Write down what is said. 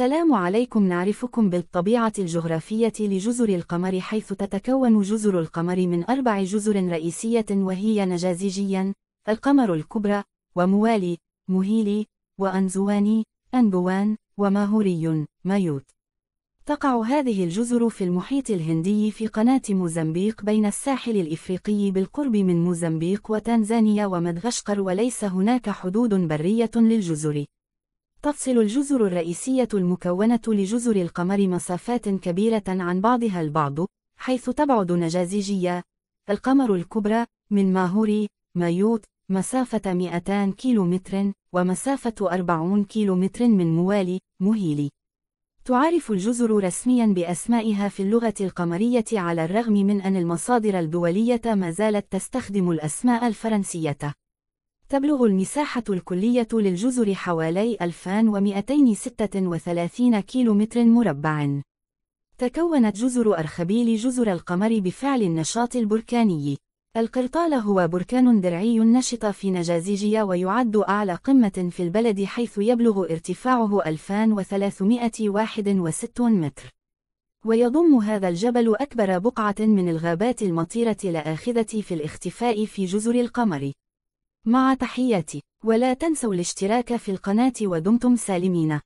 السلام عليكم نعرفكم بالطبيعة الجغرافية لجزر القمر حيث تتكون جزر القمر من أربع جزر رئيسية وهي نجازيجيا القمر الكبرى وموالي مهيلي وأنزواني أنبوان وماهوري مايوت تقع هذه الجزر في المحيط الهندي في قناة موزمبيق بين الساحل الإفريقي بالقرب من موزمبيق وتنزانيا ومدغشقر وليس هناك حدود برية للجزر تفصل الجزر الرئيسية المكونة لجزر القمر مسافات كبيرة عن بعضها البعض، حيث تبعد نجازيجية القمر الكبرى من ماهوري مايوت مسافة 200 كيلومتر ومسافة 40 كيلومتر من موالي مهيلي. تعرف الجزر رسميا بأسمائها في اللغة القمرية على الرغم من أن المصادر الدولية ما زالت تستخدم الأسماء الفرنسية. تبلغ المساحة الكلية للجزر حوالي 2236 كيلومتر مربع. تكونت جزر أرخبيل جزر القمر بفعل النشاط البركاني. القرطال هو بركان درعي نشط في نجازيجيا ويعد أعلى قمة في البلد حيث يبلغ ارتفاعه 2361 متر. ويضم هذا الجبل أكبر بقعة من الغابات المطيرة الآخذة في الاختفاء في جزر القمر. مع تحياتي ولا تنسوا الاشتراك في القناة ودمتم سالمين